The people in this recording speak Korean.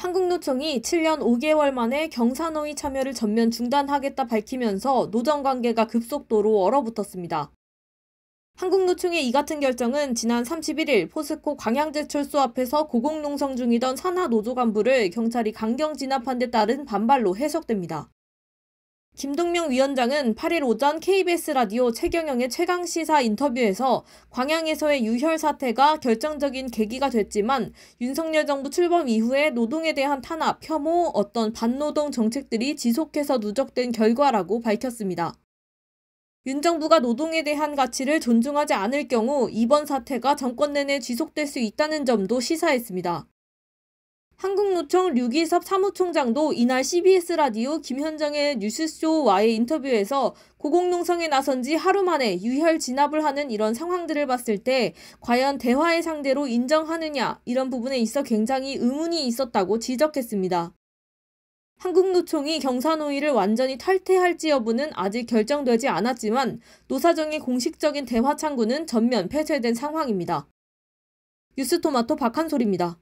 한국노총이 7년 5개월 만에 경사노위 참여를 전면 중단하겠다 밝히면서 노정 관계가 급속도로 얼어붙었습니다. 한국노총의 이 같은 결정은 지난 31일 포스코 광양제철소 앞에서 고공농성 중이던 산하 노조 간부를 경찰이 강경 진압한 데 따른 반발로 해석됩니다. 김동명 위원장은 8일 오전 KBS 라디오 최경영의 최강 시사 인터뷰에서 광양에서의 유혈 사태가 결정적인 계기가 됐지만 윤석열 정부 출범 이후에 노동에 대한 탄압, 혐오, 어떤 반노동 정책들이 지속해서 누적된 결과라고 밝혔습니다. 윤 정부가 노동에 대한 가치를 존중하지 않을 경우 이번 사태가 정권 내내 지속될 수 있다는 점도 시사했습니다. 한국노총 류기섭 사무총장도 이날 CBS 라디오 김현정의 뉴스쇼와의 인터뷰에서 고공농성에 나선 지 하루 만에 유혈 진압을 하는 이런 상황들을 봤을 때 과연 대화의 상대로 인정하느냐 이런 부분에 있어 굉장히 의문이 있었다고 지적했습니다. 한국노총이 경사노위를 완전히 탈퇴할지 여부는 아직 결정되지 않았지만 노사정의 공식적인 대화 창구는 전면 폐쇄된 상황입니다. 뉴스토마토 박한솔입니다.